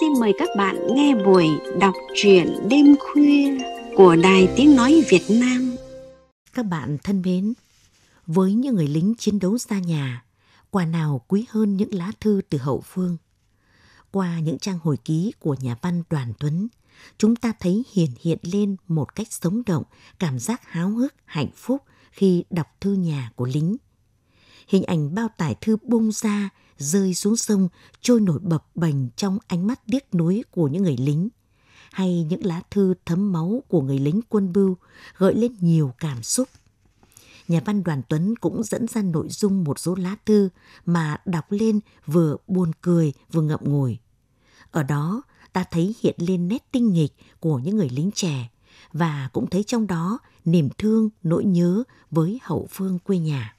xin mời các bạn nghe buổi đọc truyện đêm khuya của Đài Tiếng Nói Việt Nam. Các bạn thân mến, với những người lính chiến đấu xa nhà, quà nào quý hơn những lá thư từ hậu phương? Qua những trang hồi ký của nhà văn Đoàn Tuấn, chúng ta thấy hiện hiện lên một cách sống động cảm giác háo hức, hạnh phúc khi đọc thư nhà của lính. Hình ảnh bao tải thư bung ra rơi xuống sông trôi nổi bập bềnh trong ánh mắt tiếc nuối của những người lính hay những lá thư thấm máu của người lính quân bưu gợi lên nhiều cảm xúc. Nhà văn Đoàn Tuấn cũng dẫn ra nội dung một số lá thư mà đọc lên vừa buồn cười vừa ngậm ngùi. Ở đó, ta thấy hiện lên nét tinh nghịch của những người lính trẻ và cũng thấy trong đó niềm thương, nỗi nhớ với hậu phương quê nhà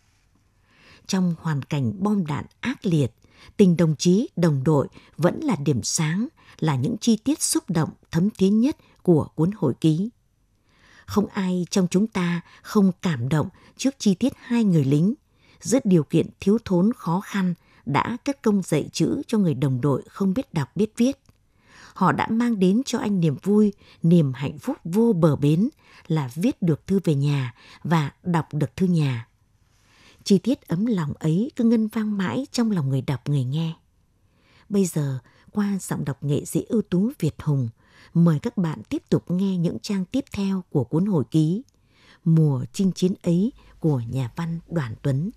trong hoàn cảnh bom đạn ác liệt, tình đồng chí, đồng đội vẫn là điểm sáng, là những chi tiết xúc động thấm thiế nhất của cuốn hồi ký. Không ai trong chúng ta không cảm động trước chi tiết hai người lính, giữa điều kiện thiếu thốn khó khăn đã kết công dạy chữ cho người đồng đội không biết đọc biết viết. Họ đã mang đến cho anh niềm vui, niềm hạnh phúc vô bờ bến là viết được thư về nhà và đọc được thư nhà Chi tiết ấm lòng ấy cứ ngân vang mãi trong lòng người đọc người nghe. Bây giờ, qua giọng đọc nghệ sĩ ưu tú Việt Hùng, mời các bạn tiếp tục nghe những trang tiếp theo của cuốn hồi ký Mùa chinh chiến ấy của nhà văn Đoàn Tuấn.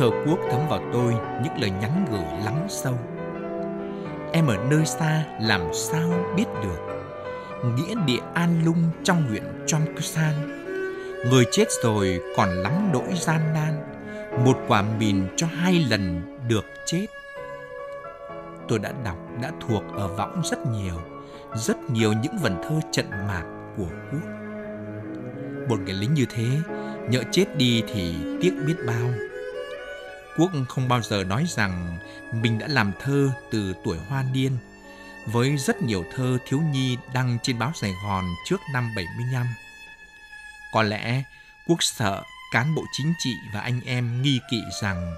thờ quốc thấm vào tôi những lời nhắn gửi lắm sâu em ở nơi xa làm sao biết được nghĩa địa an lung trong huyện chongkusan người chết rồi còn lắm nỗi gian nan một quả mìn cho hai lần được chết tôi đã đọc đã thuộc ở võng rất nhiều rất nhiều những vần thơ trận mạc của quốc một người lính như thế nhỡ chết đi thì tiếc biết bao Quốc không bao giờ nói rằng mình đã làm thơ từ tuổi hoa niên, với rất nhiều thơ thiếu nhi đăng trên báo Sài Gòn trước năm 75. Có lẽ Quốc sợ cán bộ chính trị và anh em nghi kỵ rằng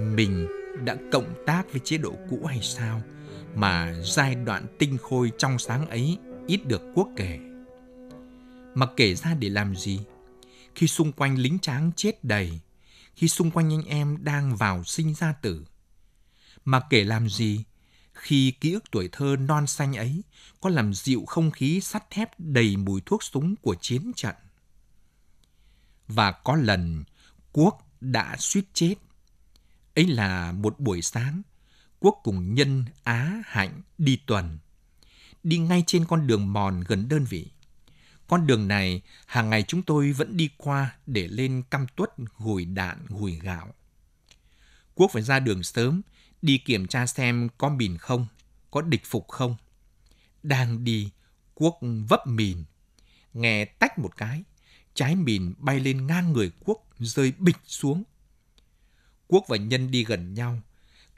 mình đã cộng tác với chế độ cũ hay sao mà giai đoạn tinh khôi trong sáng ấy ít được Quốc kể. Mà kể ra để làm gì? Khi xung quanh lính tráng chết đầy, khi xung quanh anh em đang vào sinh ra tử. Mà kể làm gì khi ký ức tuổi thơ non xanh ấy có làm dịu không khí sắt thép đầy mùi thuốc súng của chiến trận. Và có lần Quốc đã suýt chết. Ấy là một buổi sáng, Quốc cùng Nhân, Á, Hạnh đi tuần. Đi ngay trên con đường mòn gần đơn vị. Con đường này hàng ngày chúng tôi vẫn đi qua để lên căm tuất gùi đạn gùi gạo. Quốc phải ra đường sớm, đi kiểm tra xem có mìn không, có địch phục không. Đang đi, Quốc vấp mìn. Nghe tách một cái, trái mìn bay lên ngang người Quốc rơi bịch xuống. Quốc và Nhân đi gần nhau,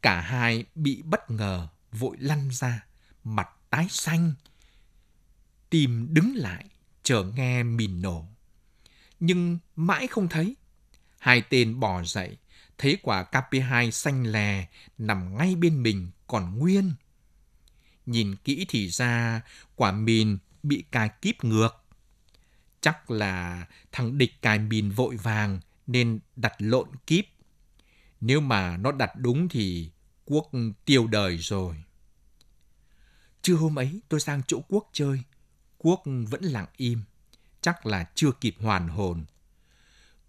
cả hai bị bất ngờ, vội lăn ra, mặt tái xanh. Tim đứng lại, chờ nghe mìn nổ. Nhưng mãi không thấy. Hai tên bò dậy, thấy quả KP2 xanh lè nằm ngay bên mình còn nguyên. Nhìn kỹ thì ra quả mìn bị cài kíp ngược. Chắc là thằng địch cài mìn vội vàng nên đặt lộn kíp. Nếu mà nó đặt đúng thì quốc tiêu đời rồi. Trưa hôm ấy tôi sang chỗ quốc chơi. Quốc vẫn lặng im, chắc là chưa kịp hoàn hồn.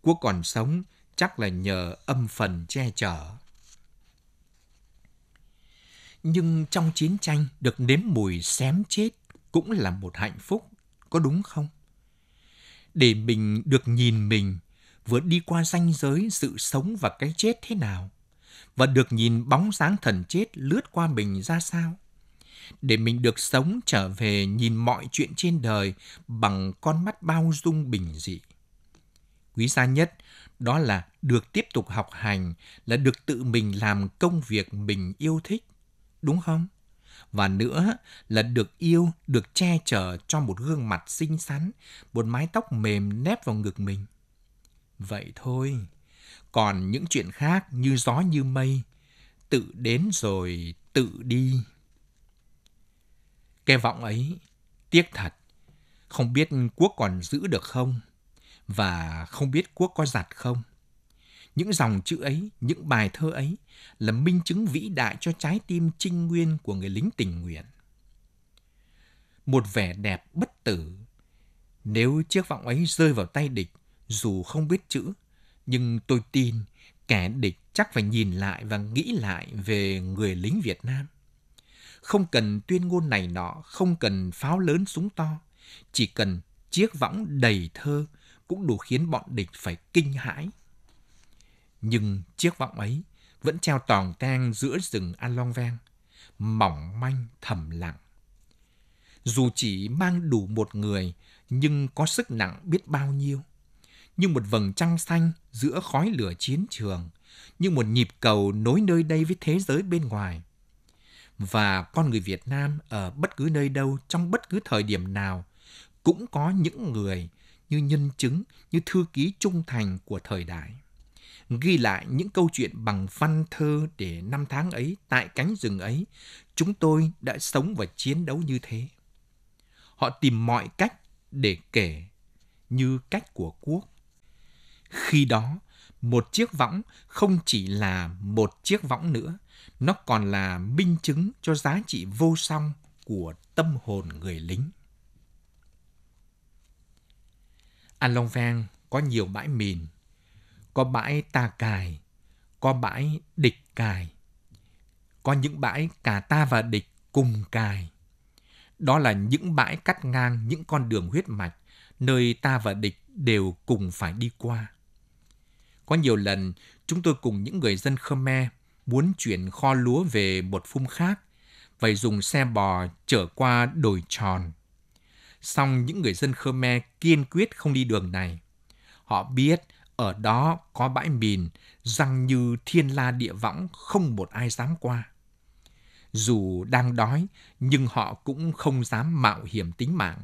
Quốc còn sống chắc là nhờ âm phần che chở. Nhưng trong chiến tranh được nếm mùi xém chết cũng là một hạnh phúc, có đúng không? Để mình được nhìn mình vừa đi qua ranh giới sự sống và cái chết thế nào, và được nhìn bóng dáng thần chết lướt qua mình ra sao để mình được sống trở về nhìn mọi chuyện trên đời bằng con mắt bao dung bình dị. Quý giá nhất đó là được tiếp tục học hành, là được tự mình làm công việc mình yêu thích, đúng không? Và nữa là được yêu, được che chở cho một gương mặt xinh xắn, một mái tóc mềm nép vào ngực mình. Vậy thôi. Còn những chuyện khác như gió như mây, tự đến rồi tự đi. Cái vọng ấy, tiếc thật, không biết quốc còn giữ được không và không biết quốc có giặt không. Những dòng chữ ấy, những bài thơ ấy là minh chứng vĩ đại cho trái tim trinh nguyên của người lính tình nguyện. Một vẻ đẹp bất tử. Nếu chiếc vọng ấy rơi vào tay địch, dù không biết chữ, nhưng tôi tin kẻ địch chắc phải nhìn lại và nghĩ lại về người lính Việt Nam. Không cần tuyên ngôn này nọ, không cần pháo lớn súng to. Chỉ cần chiếc võng đầy thơ cũng đủ khiến bọn địch phải kinh hãi. Nhưng chiếc võng ấy vẫn treo tòng tang giữa rừng An Long Vang, mỏng manh thầm lặng. Dù chỉ mang đủ một người, nhưng có sức nặng biết bao nhiêu. Như một vầng trăng xanh giữa khói lửa chiến trường, như một nhịp cầu nối nơi đây với thế giới bên ngoài và con người Việt Nam ở bất cứ nơi đâu trong bất cứ thời điểm nào cũng có những người như nhân chứng, như thư ký trung thành của thời đại. Ghi lại những câu chuyện bằng văn thơ để năm tháng ấy tại cánh rừng ấy, chúng tôi đã sống và chiến đấu như thế. Họ tìm mọi cách để kể như cách của quốc. Khi đó, một chiếc võng không chỉ là một chiếc võng nữa, nó còn là minh chứng cho giá trị vô song của tâm hồn người lính. An Long Vang có nhiều bãi mìn, có bãi ta cài, có bãi địch cài, có những bãi cả ta và địch cùng cài. Đó là những bãi cắt ngang những con đường huyết mạch, nơi ta và địch đều cùng phải đi qua. Có nhiều lần, chúng tôi cùng những người dân Khmer muốn chuyển kho lúa về một phum khác, vậy dùng xe bò chở qua đồi tròn. Song những người dân Khmer kiên quyết không đi đường này. Họ biết ở đó có bãi mìn, răng như thiên la địa võng không một ai dám qua. Dù đang đói, nhưng họ cũng không dám mạo hiểm tính mạng.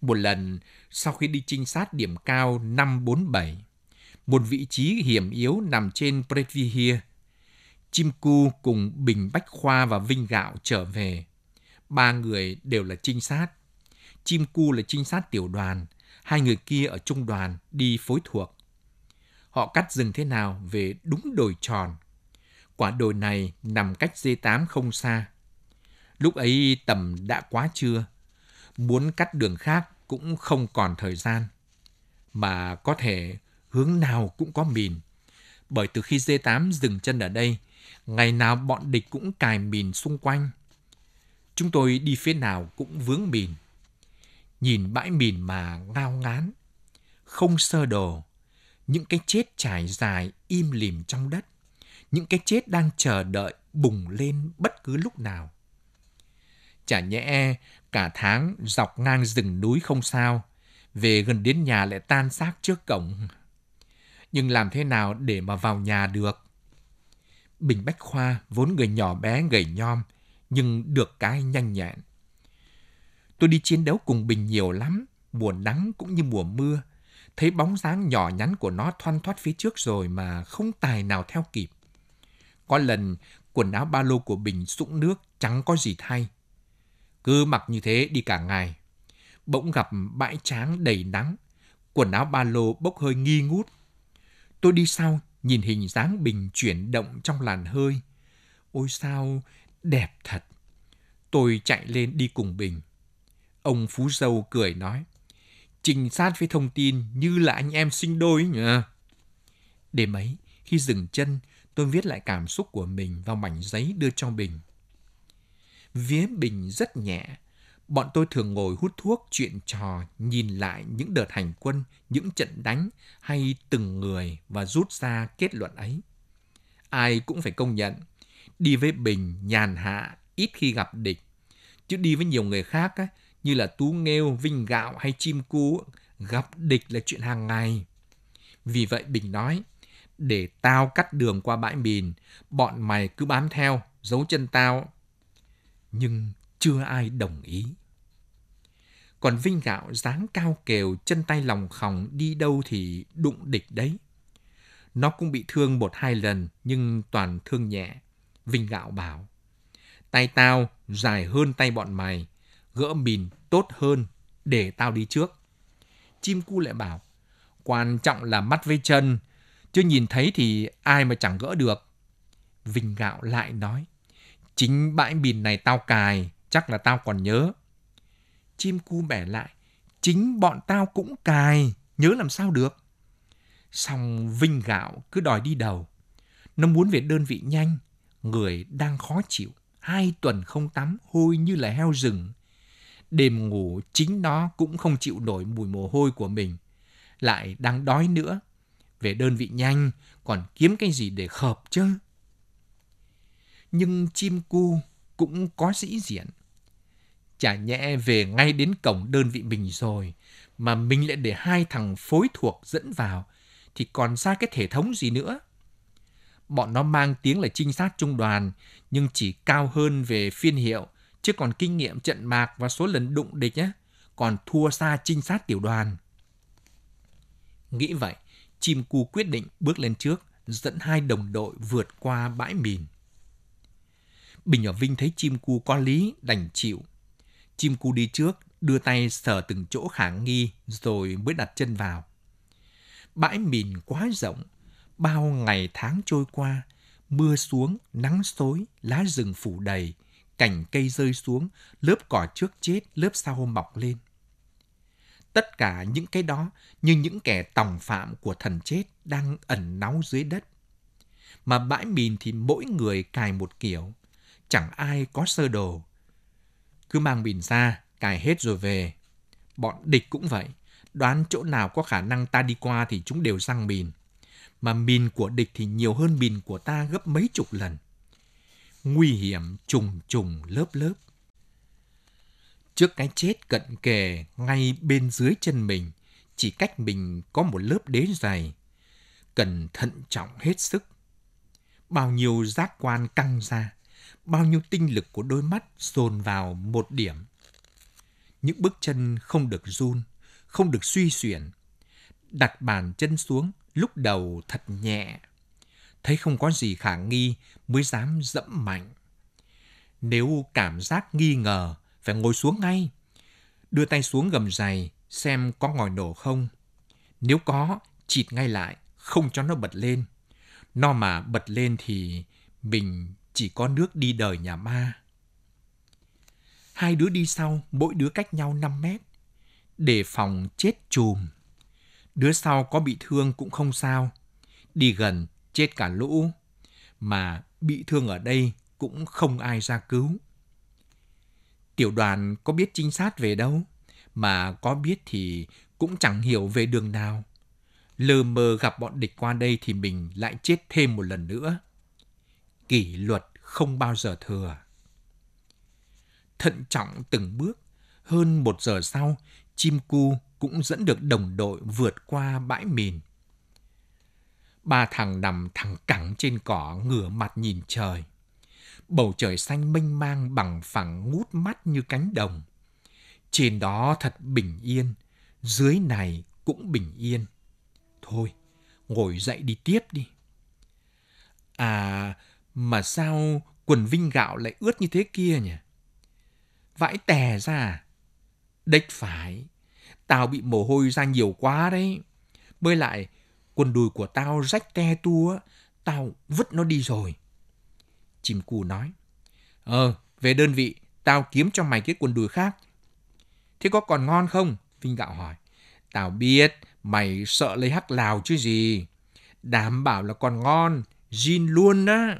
Một lần, sau khi đi trinh sát điểm cao 547, một vị trí hiểm yếu nằm trên Prethvihir, Chim Cu cùng Bình Bách Khoa và Vinh Gạo trở về. Ba người đều là trinh sát. Chim Cu là trinh sát tiểu đoàn, hai người kia ở trung đoàn đi phối thuộc. Họ cắt rừng thế nào về đúng đồi tròn. Quả đồi này nằm cách D8 không xa. Lúc ấy tầm đã quá trưa, muốn cắt đường khác cũng không còn thời gian. Mà có thể hướng nào cũng có mìn. Bởi từ khi D8 dừng chân ở đây, Ngày nào bọn địch cũng cài mìn xung quanh. Chúng tôi đi phía nào cũng vướng mìn. Nhìn bãi mìn mà ngao ngán. Không sơ đồ. Những cái chết trải dài im lìm trong đất. Những cái chết đang chờ đợi bùng lên bất cứ lúc nào. Chả nhẽ cả tháng dọc ngang rừng núi không sao. Về gần đến nhà lại tan xác trước cổng. Nhưng làm thế nào để mà vào nhà được? Bình Bách Khoa vốn người nhỏ bé gầy nhom, nhưng được cái nhanh nhẹn. Tôi đi chiến đấu cùng Bình nhiều lắm, mùa nắng cũng như mùa mưa. Thấy bóng dáng nhỏ nhắn của nó thoăn thoát phía trước rồi mà không tài nào theo kịp. Có lần, quần áo ba lô của Bình sũng nước chẳng có gì thay. Cứ mặc như thế đi cả ngày. Bỗng gặp bãi tráng đầy nắng, quần áo ba lô bốc hơi nghi ngút. Tôi đi sau nhìn hình dáng bình chuyển động trong làn hơi. Ôi sao, đẹp thật. Tôi chạy lên đi cùng bình. Ông Phú Dâu cười nói, trình sát với thông tin như là anh em sinh đôi nhỉ? Đêm ấy, khi dừng chân, tôi viết lại cảm xúc của mình vào mảnh giấy đưa cho Bình. Vía Bình rất nhẹ, bọn tôi thường ngồi hút thuốc chuyện trò, nhìn lại những đợt hành quân, những trận đánh hay từng người và rút ra kết luận ấy. Ai cũng phải công nhận, đi với Bình, nhàn hạ, ít khi gặp địch. Chứ đi với nhiều người khác á, như là Tú Nghêu, Vinh Gạo hay Chim cu, gặp địch là chuyện hàng ngày. Vì vậy Bình nói, để tao cắt đường qua bãi mìn, bọn mày cứ bám theo, giấu chân tao. Nhưng chưa ai đồng ý còn vinh gạo dáng cao kều chân tay lòng khòng đi đâu thì đụng địch đấy. Nó cũng bị thương một hai lần nhưng toàn thương nhẹ. Vinh gạo bảo, tay tao dài hơn tay bọn mày, gỡ mìn tốt hơn để tao đi trước. Chim cu lại bảo, quan trọng là mắt với chân, chưa nhìn thấy thì ai mà chẳng gỡ được. Vinh gạo lại nói, chính bãi mìn này tao cài, chắc là tao còn nhớ chim cu bẻ lại, chính bọn tao cũng cài, nhớ làm sao được. Xong Vinh gạo cứ đòi đi đầu. Nó muốn về đơn vị nhanh, người đang khó chịu, hai tuần không tắm hôi như là heo rừng. Đêm ngủ chính nó cũng không chịu nổi mùi mồ hôi của mình, lại đang đói nữa. Về đơn vị nhanh, còn kiếm cái gì để khợp chứ? Nhưng chim cu cũng có sĩ diện chả nhẽ về ngay đến cổng đơn vị mình rồi mà mình lại để hai thằng phối thuộc dẫn vào thì còn xa cái thể thống gì nữa. Bọn nó mang tiếng là trinh sát trung đoàn nhưng chỉ cao hơn về phiên hiệu chứ còn kinh nghiệm trận mạc và số lần đụng địch nhé còn thua xa trinh sát tiểu đoàn. Nghĩ vậy, chim cu quyết định bước lên trước dẫn hai đồng đội vượt qua bãi mìn. Bình ở Vinh thấy chim cu có lý, đành chịu, Chim cu đi trước, đưa tay sờ từng chỗ khả nghi rồi mới đặt chân vào. Bãi mìn quá rộng, bao ngày tháng trôi qua, mưa xuống, nắng xối, lá rừng phủ đầy, cành cây rơi xuống, lớp cỏ trước chết, lớp sau mọc lên. Tất cả những cái đó như những kẻ tòng phạm của thần chết đang ẩn náu dưới đất. Mà bãi mìn thì mỗi người cài một kiểu, chẳng ai có sơ đồ, cứ mang bình ra, cài hết rồi về. Bọn địch cũng vậy, đoán chỗ nào có khả năng ta đi qua thì chúng đều răng mìn. Mà mìn của địch thì nhiều hơn mìn của ta gấp mấy chục lần. Nguy hiểm trùng trùng lớp lớp. Trước cái chết cận kề ngay bên dưới chân mình, chỉ cách mình có một lớp đế dày. Cần thận trọng hết sức. Bao nhiêu giác quan căng ra bao nhiêu tinh lực của đôi mắt dồn vào một điểm. Những bước chân không được run, không được suy xuyển. Đặt bàn chân xuống, lúc đầu thật nhẹ. Thấy không có gì khả nghi mới dám dẫm mạnh. Nếu cảm giác nghi ngờ, phải ngồi xuống ngay. Đưa tay xuống gầm giày, xem có ngòi nổ không. Nếu có, chịt ngay lại, không cho nó bật lên. Nó mà bật lên thì mình chỉ có nước đi đời nhà ma. Hai đứa đi sau, mỗi đứa cách nhau 5 mét, để phòng chết chùm. Đứa sau có bị thương cũng không sao, đi gần chết cả lũ, mà bị thương ở đây cũng không ai ra cứu. Tiểu đoàn có biết trinh sát về đâu, mà có biết thì cũng chẳng hiểu về đường nào. lờ mờ gặp bọn địch qua đây thì mình lại chết thêm một lần nữa. Kỷ luật không bao giờ thừa. Thận trọng từng bước, hơn một giờ sau, chim cu cũng dẫn được đồng đội vượt qua bãi mìn. Ba thằng nằm thẳng cẳng trên cỏ ngửa mặt nhìn trời. Bầu trời xanh mênh mang bằng phẳng ngút mắt như cánh đồng. Trên đó thật bình yên, dưới này cũng bình yên. Thôi, ngồi dậy đi tiếp đi. À, mà sao quần vinh gạo lại ướt như thế kia nhỉ? Vãi tè ra Đếch phải, tao bị mồ hôi ra nhiều quá đấy. Bơi lại, quần đùi của tao rách te tua, tao vứt nó đi rồi. Chim cù nói, Ờ, về đơn vị, tao kiếm cho mày cái quần đùi khác. Thế có còn ngon không? Vinh Gạo hỏi. Tao biết, mày sợ lấy hắc lào chứ gì. Đảm bảo là còn ngon, gin luôn á.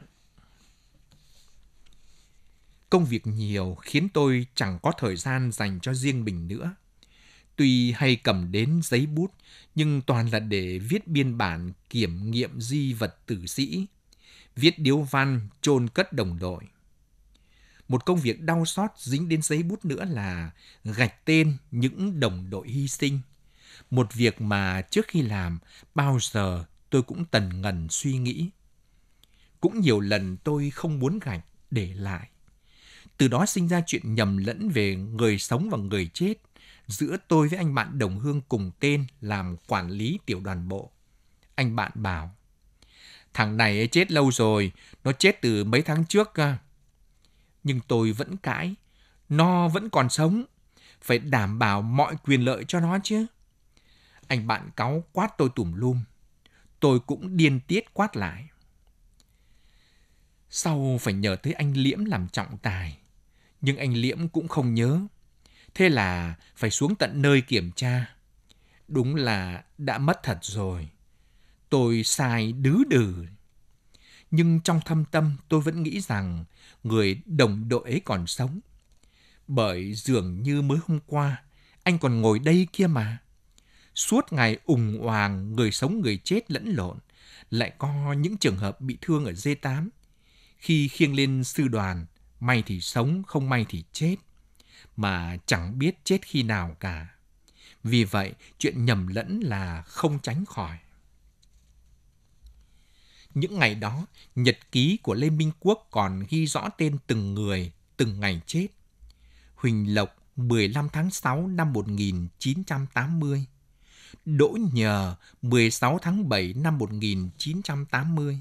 Công việc nhiều khiến tôi chẳng có thời gian dành cho riêng mình nữa. Tuy hay cầm đến giấy bút, nhưng toàn là để viết biên bản kiểm nghiệm di vật tử sĩ, viết điếu văn chôn cất đồng đội. Một công việc đau xót dính đến giấy bút nữa là gạch tên những đồng đội hy sinh. Một việc mà trước khi làm, bao giờ tôi cũng tần ngần suy nghĩ. Cũng nhiều lần tôi không muốn gạch để lại. Từ đó sinh ra chuyện nhầm lẫn về người sống và người chết giữa tôi với anh bạn đồng hương cùng tên làm quản lý tiểu đoàn bộ. Anh bạn bảo, thằng này chết lâu rồi, nó chết từ mấy tháng trước Nhưng tôi vẫn cãi, nó vẫn còn sống, phải đảm bảo mọi quyền lợi cho nó chứ. Anh bạn cáu quát tôi tùm lum, tôi cũng điên tiết quát lại. Sau phải nhờ tới anh Liễm làm trọng tài, nhưng anh Liễm cũng không nhớ. Thế là phải xuống tận nơi kiểm tra. Đúng là đã mất thật rồi. Tôi sai đứ đừ. Nhưng trong thâm tâm tôi vẫn nghĩ rằng người đồng đội ấy còn sống. Bởi dường như mới hôm qua, anh còn ngồi đây kia mà. Suốt ngày ủng hoàng người sống người chết lẫn lộn, lại có những trường hợp bị thương ở D8. Khi khiêng lên sư đoàn, may thì sống, không may thì chết, mà chẳng biết chết khi nào cả. Vì vậy, chuyện nhầm lẫn là không tránh khỏi. Những ngày đó, nhật ký của Lê Minh Quốc còn ghi rõ tên từng người, từng ngày chết. Huỳnh Lộc, 15 tháng 6 năm 1980. Đỗ Nhờ, 16 tháng 7 năm 1980.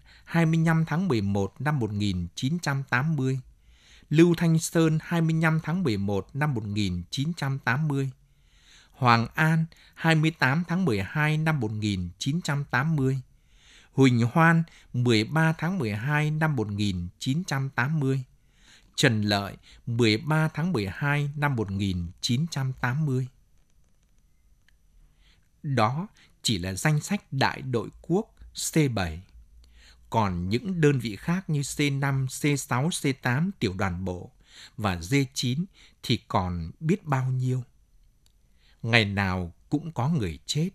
25 tháng 11 năm 1980, Lưu Thanh Sơn 25 tháng 11 năm 1980, Hoàng An 28 tháng 12 năm 1980, Huỳnh Hoan 13 tháng 12 năm 1980, Trần Lợi 13 tháng 12 năm 1980. Đó chỉ là danh sách đại đội quốc C7 còn những đơn vị khác như C5, C6, C8 tiểu đoàn bộ và D9 thì còn biết bao nhiêu. Ngày nào cũng có người chết,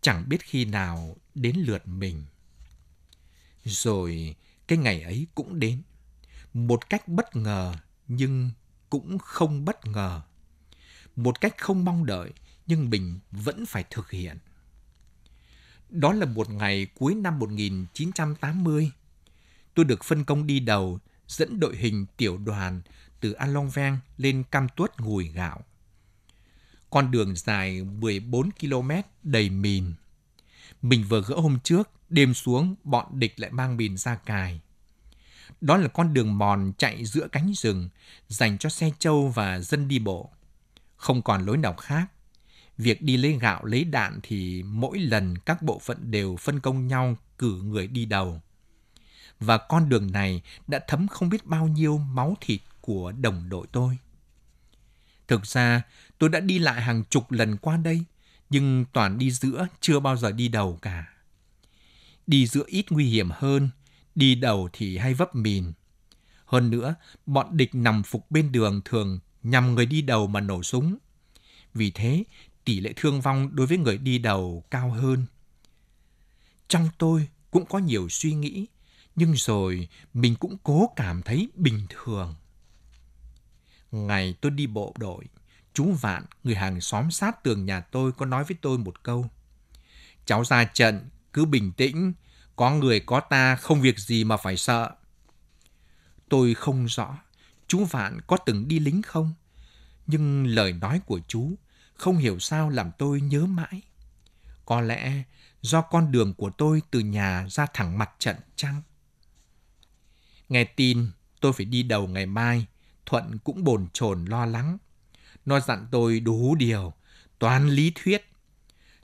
chẳng biết khi nào đến lượt mình. Rồi cái ngày ấy cũng đến, một cách bất ngờ nhưng cũng không bất ngờ. Một cách không mong đợi nhưng mình vẫn phải thực hiện. Đó là một ngày cuối năm 1980. Tôi được phân công đi đầu, dẫn đội hình tiểu đoàn từ Long Alongvang lên Cam Tuất ngồi gạo. Con đường dài 14 km đầy mìn. Mình vừa gỡ hôm trước, đêm xuống bọn địch lại mang mìn ra cài. Đó là con đường mòn chạy giữa cánh rừng, dành cho xe trâu và dân đi bộ. Không còn lối nào khác, Việc đi lấy gạo lấy đạn thì mỗi lần các bộ phận đều phân công nhau cử người đi đầu. Và con đường này đã thấm không biết bao nhiêu máu thịt của đồng đội tôi. Thực ra, tôi đã đi lại hàng chục lần qua đây, nhưng toàn đi giữa chưa bao giờ đi đầu cả. Đi giữa ít nguy hiểm hơn, đi đầu thì hay vấp mìn. Hơn nữa, bọn địch nằm phục bên đường thường nhằm người đi đầu mà nổ súng. Vì thế, tỷ lệ thương vong đối với người đi đầu cao hơn. Trong tôi cũng có nhiều suy nghĩ, nhưng rồi mình cũng cố cảm thấy bình thường. Ngày tôi đi bộ đội, chú Vạn, người hàng xóm sát tường nhà tôi có nói với tôi một câu. Cháu ra trận, cứ bình tĩnh, có người có ta không việc gì mà phải sợ. Tôi không rõ chú Vạn có từng đi lính không, nhưng lời nói của chú không hiểu sao làm tôi nhớ mãi. Có lẽ do con đường của tôi từ nhà ra thẳng mặt trận chăng? Nghe tin tôi phải đi đầu ngày mai, Thuận cũng bồn chồn lo lắng. Nó dặn tôi đủ điều, toán lý thuyết.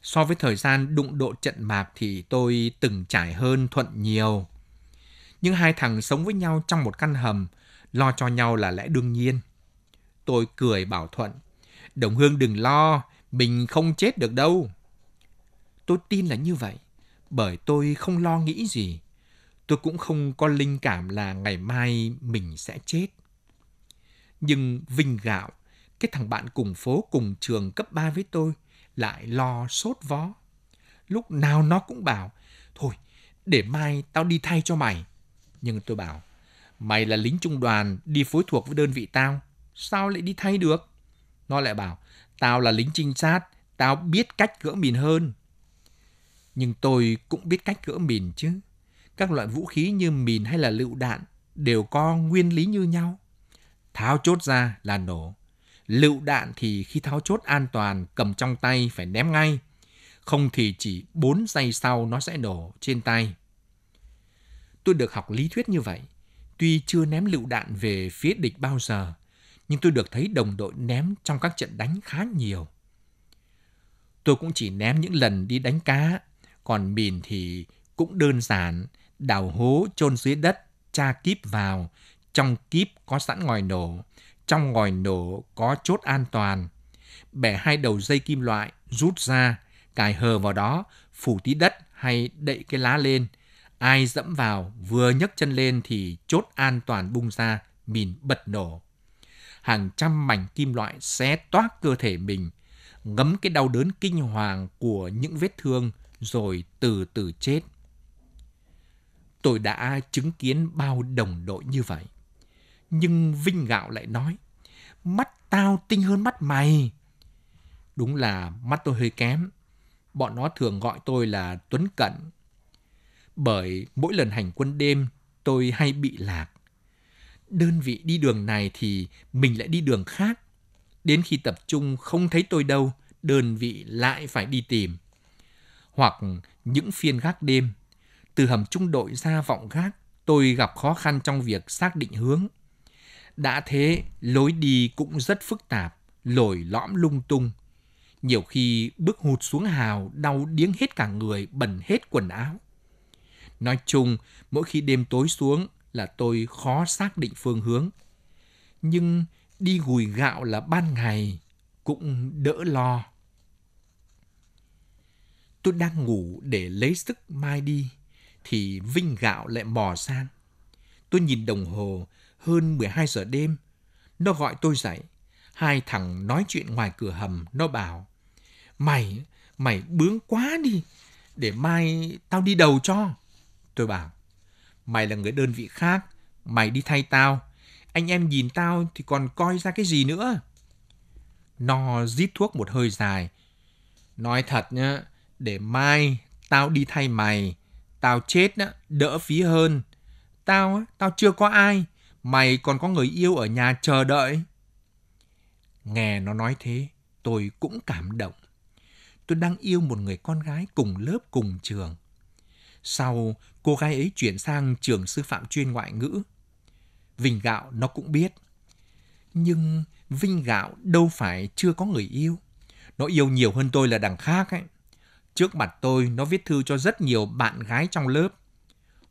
So với thời gian đụng độ trận mạc thì tôi từng trải hơn Thuận nhiều. Nhưng hai thằng sống với nhau trong một căn hầm, lo cho nhau là lẽ đương nhiên. Tôi cười bảo Thuận Đồng Hương đừng lo, mình không chết được đâu. Tôi tin là như vậy, bởi tôi không lo nghĩ gì. Tôi cũng không có linh cảm là ngày mai mình sẽ chết. Nhưng Vinh Gạo, cái thằng bạn cùng phố cùng trường cấp 3 với tôi, lại lo sốt vó. Lúc nào nó cũng bảo, thôi, để mai tao đi thay cho mày. Nhưng tôi bảo, mày là lính trung đoàn, đi phối thuộc với đơn vị tao, sao lại đi thay được? Nó lại bảo, tao là lính trinh sát, tao biết cách gỡ mìn hơn. Nhưng tôi cũng biết cách gỡ mìn chứ. Các loại vũ khí như mìn hay là lựu đạn đều có nguyên lý như nhau. Tháo chốt ra là nổ. Lựu đạn thì khi tháo chốt an toàn cầm trong tay phải ném ngay. Không thì chỉ 4 giây sau nó sẽ nổ trên tay. Tôi được học lý thuyết như vậy. Tuy chưa ném lựu đạn về phía địch bao giờ, nhưng tôi được thấy đồng đội ném trong các trận đánh khá nhiều. Tôi cũng chỉ ném những lần đi đánh cá, còn mìn thì cũng đơn giản, đào hố chôn dưới đất, tra kíp vào, trong kíp có sẵn ngòi nổ, trong ngòi nổ có chốt an toàn. Bẻ hai đầu dây kim loại, rút ra, cài hờ vào đó, phủ tí đất hay đậy cái lá lên. Ai dẫm vào, vừa nhấc chân lên thì chốt an toàn bung ra, mìn bật nổ hàng trăm mảnh kim loại xé toác cơ thể mình, ngấm cái đau đớn kinh hoàng của những vết thương rồi từ từ chết. Tôi đã chứng kiến bao đồng đội như vậy. Nhưng Vinh Gạo lại nói, mắt tao tinh hơn mắt mày. Đúng là mắt tôi hơi kém. Bọn nó thường gọi tôi là Tuấn Cận. Bởi mỗi lần hành quân đêm, tôi hay bị lạc đơn vị đi đường này thì mình lại đi đường khác. Đến khi tập trung không thấy tôi đâu, đơn vị lại phải đi tìm. Hoặc những phiên gác đêm, từ hầm trung đội ra vọng gác, tôi gặp khó khăn trong việc xác định hướng. Đã thế, lối đi cũng rất phức tạp, lồi lõm lung tung. Nhiều khi bước hụt xuống hào, đau điếng hết cả người, bẩn hết quần áo. Nói chung, mỗi khi đêm tối xuống, là tôi khó xác định phương hướng. Nhưng đi gùi gạo là ban ngày cũng đỡ lo. Tôi đang ngủ để lấy sức mai đi thì Vinh gạo lại mò sang. Tôi nhìn đồng hồ hơn 12 giờ đêm. Nó gọi tôi dậy. Hai thằng nói chuyện ngoài cửa hầm. Nó bảo, mày, mày bướng quá đi. Để mai tao đi đầu cho. Tôi bảo, mày là người đơn vị khác, mày đi thay tao. Anh em nhìn tao thì còn coi ra cái gì nữa. No rít thuốc một hơi dài. Nói thật nhá, để mai tao đi thay mày, tao chết á, đỡ phí hơn. Tao tao chưa có ai, mày còn có người yêu ở nhà chờ đợi. Nghe nó nói thế, tôi cũng cảm động. Tôi đang yêu một người con gái cùng lớp cùng trường. Sau, cô gái ấy chuyển sang trường sư phạm chuyên ngoại ngữ. Vinh Gạo nó cũng biết. Nhưng Vinh Gạo đâu phải chưa có người yêu. Nó yêu nhiều hơn tôi là đằng khác ấy. Trước mặt tôi, nó viết thư cho rất nhiều bạn gái trong lớp.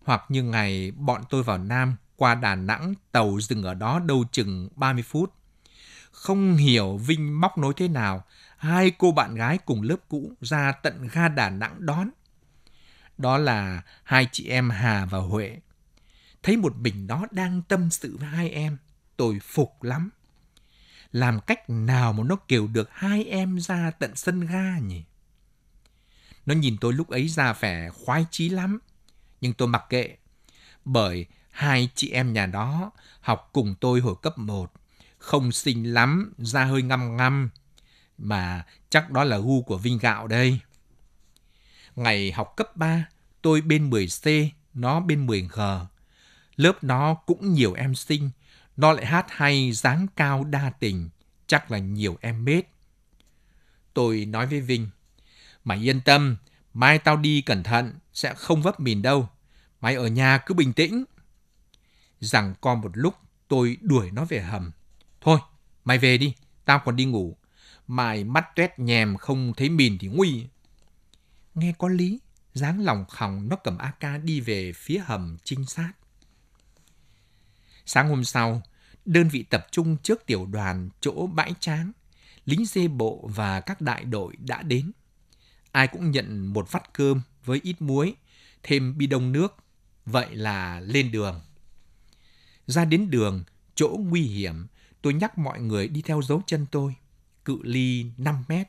Hoặc như ngày bọn tôi vào Nam, qua Đà Nẵng, tàu dừng ở đó đâu chừng 30 phút. Không hiểu Vinh móc nối thế nào, hai cô bạn gái cùng lớp cũ ra tận ga Đà Nẵng đón đó là hai chị em Hà và Huệ. Thấy một mình đó đang tâm sự với hai em, tôi phục lắm. Làm cách nào mà nó kiều được hai em ra tận sân ga nhỉ? Nó nhìn tôi lúc ấy ra vẻ khoái chí lắm, nhưng tôi mặc kệ, bởi hai chị em nhà đó học cùng tôi hồi cấp 1, không xinh lắm, da hơi ngăm ngăm, mà chắc đó là gu của Vinh Gạo đây. Ngày học cấp 3, tôi bên 10C, nó bên 10G. Lớp nó cũng nhiều em sinh nó lại hát hay dáng cao đa tình, chắc là nhiều em mết. Tôi nói với Vinh, mày yên tâm, mai tao đi cẩn thận, sẽ không vấp mìn đâu. Mày ở nhà cứ bình tĩnh. Rằng con một lúc, tôi đuổi nó về hầm. Thôi, mày về đi, tao còn đi ngủ. Mày mắt tuét nhèm không thấy mìn thì nguy nghe có lý, dáng lòng khòng nó cầm AK đi về phía hầm trinh sát. Sáng hôm sau, đơn vị tập trung trước tiểu đoàn chỗ bãi tráng, lính dê bộ và các đại đội đã đến. Ai cũng nhận một vắt cơm với ít muối, thêm bi đông nước, vậy là lên đường. Ra đến đường, chỗ nguy hiểm, tôi nhắc mọi người đi theo dấu chân tôi, cự ly 5 mét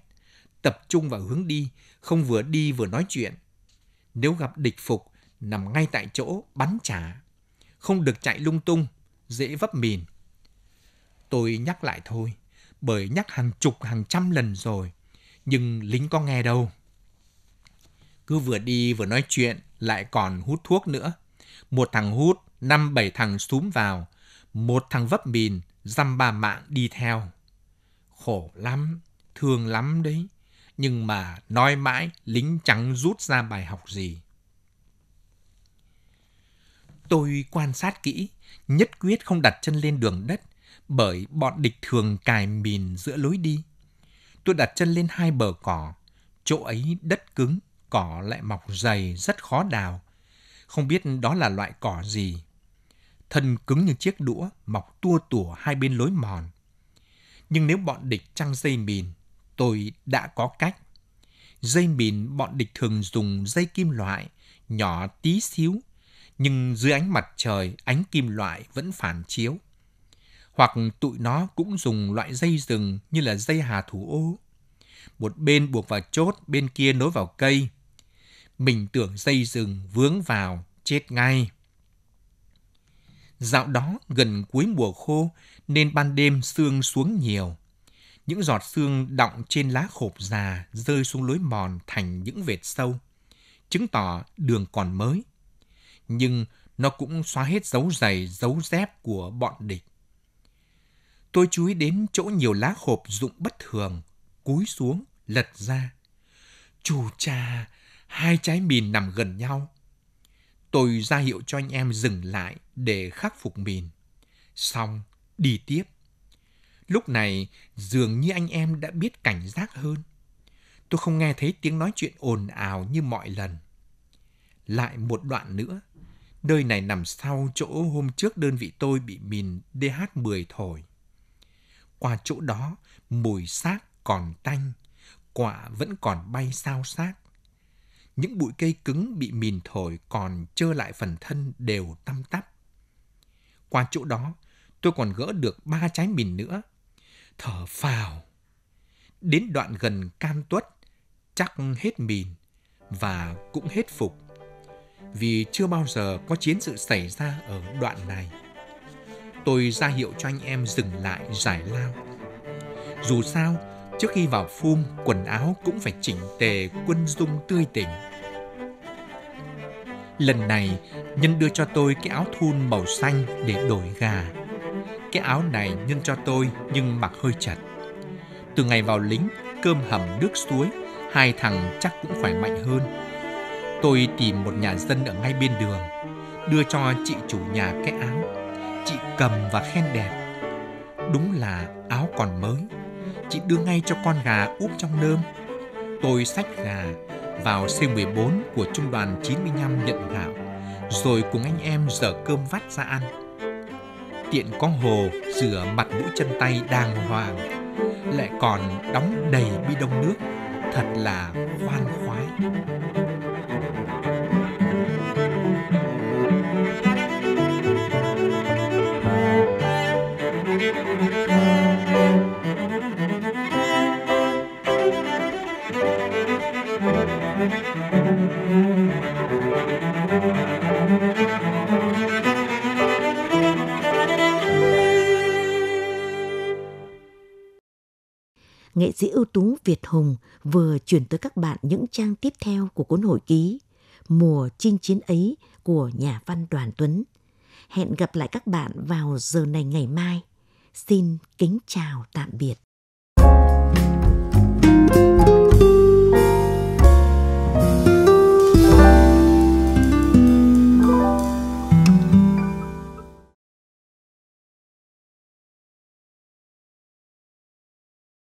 tập trung vào hướng đi, không vừa đi vừa nói chuyện. Nếu gặp địch phục, nằm ngay tại chỗ bắn trả. Không được chạy lung tung, dễ vấp mìn. Tôi nhắc lại thôi, bởi nhắc hàng chục hàng trăm lần rồi, nhưng lính có nghe đâu. Cứ vừa đi vừa nói chuyện, lại còn hút thuốc nữa. Một thằng hút, năm bảy thằng xúm vào, một thằng vấp mìn, dăm ba mạng đi theo. Khổ lắm, thương lắm đấy nhưng mà nói mãi lính chẳng rút ra bài học gì. Tôi quan sát kỹ, nhất quyết không đặt chân lên đường đất bởi bọn địch thường cài mìn giữa lối đi. Tôi đặt chân lên hai bờ cỏ, chỗ ấy đất cứng, cỏ lại mọc dày rất khó đào. Không biết đó là loại cỏ gì. Thân cứng như chiếc đũa, mọc tua tủa hai bên lối mòn. Nhưng nếu bọn địch trăng dây mìn, tôi đã có cách. Dây mìn bọn địch thường dùng dây kim loại, nhỏ tí xíu, nhưng dưới ánh mặt trời ánh kim loại vẫn phản chiếu. Hoặc tụi nó cũng dùng loại dây rừng như là dây hà thủ ô. Một bên buộc vào chốt, bên kia nối vào cây. Mình tưởng dây rừng vướng vào, chết ngay. Dạo đó gần cuối mùa khô nên ban đêm sương xuống nhiều. Những giọt xương đọng trên lá khộp già rơi xuống lối mòn thành những vệt sâu, chứng tỏ đường còn mới. Nhưng nó cũng xóa hết dấu giày, dấu dép của bọn địch. Tôi chú ý đến chỗ nhiều lá khộp rụng bất thường, cúi xuống, lật ra. Chù cha, hai trái mìn nằm gần nhau. Tôi ra hiệu cho anh em dừng lại để khắc phục mìn. Xong, đi tiếp. Lúc này, dường như anh em đã biết cảnh giác hơn. Tôi không nghe thấy tiếng nói chuyện ồn ào như mọi lần. Lại một đoạn nữa, nơi này nằm sau chỗ hôm trước đơn vị tôi bị mìn DH10 thổi. Qua chỗ đó, mùi xác còn tanh, quả vẫn còn bay sao xác. Những bụi cây cứng bị mìn thổi còn trơ lại phần thân đều tăm tắp. Qua chỗ đó, tôi còn gỡ được ba trái mìn nữa thở phào. Đến đoạn gần cam tuất, chắc hết mìn và cũng hết phục vì chưa bao giờ có chiến sự xảy ra ở đoạn này. Tôi ra hiệu cho anh em dừng lại giải lao. Dù sao, trước khi vào phum, quần áo cũng phải chỉnh tề quân dung tươi tỉnh. Lần này, Nhân đưa cho tôi cái áo thun màu xanh để đổi gà. Cái áo này nhân cho tôi nhưng mặc hơi chật. Từ ngày vào lính, cơm hầm nước suối, hai thằng chắc cũng khỏe mạnh hơn. Tôi tìm một nhà dân ở ngay bên đường, đưa cho chị chủ nhà cái áo. Chị cầm và khen đẹp. Đúng là áo còn mới. Chị đưa ngay cho con gà úp trong nơm. Tôi xách gà vào C14 của Trung đoàn 95 nhận gạo, rồi cùng anh em dở cơm vắt ra ăn tiện có hồ rửa mặt mũi chân tay đàng hoàng lại còn đóng đầy bi đông nước thật là khoan khoái ưu tú Việt Hùng vừa chuyển tới các bạn những trang tiếp theo của cuốn hồi ký Mùa chinh chiến ấy của nhà văn Đoàn Tuấn. Hẹn gặp lại các bạn vào giờ này ngày mai. Xin kính chào tạm biệt.